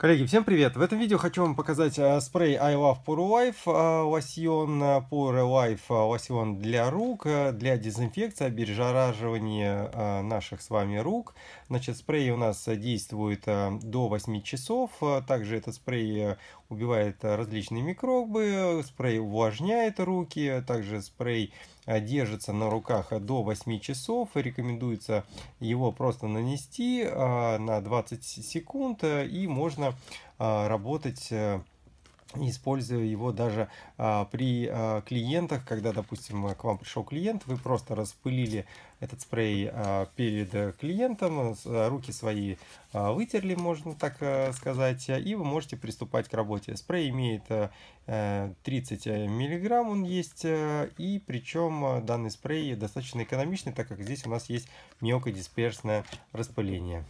Коллеги, всем привет! В этом видео хочу вам показать э, спрей I Love Pore Life лосьон Pure Life э, э, лосьон для рук, для дезинфекции, обезжараживания наших с вами рук. Значит, спрей у нас действует до 8 часов. Также этот спрей убивает различные микробы, спрей увлажняет руки, также спрей Э, держится на руках до 8 часов. Рекомендуется его просто нанести э, на 20 секунд э, и можно работать используя его даже а, при а, клиентах, когда, допустим, к вам пришел клиент, вы просто распылили этот спрей а, перед клиентом, а, руки свои а, вытерли, можно так а, сказать, и вы можете приступать к работе. Спрей имеет э, а, 30 э, миллиграмм, он есть, а, и причем данный спрей достаточно экономичный, так как здесь у нас есть мелкодисперсное распыление.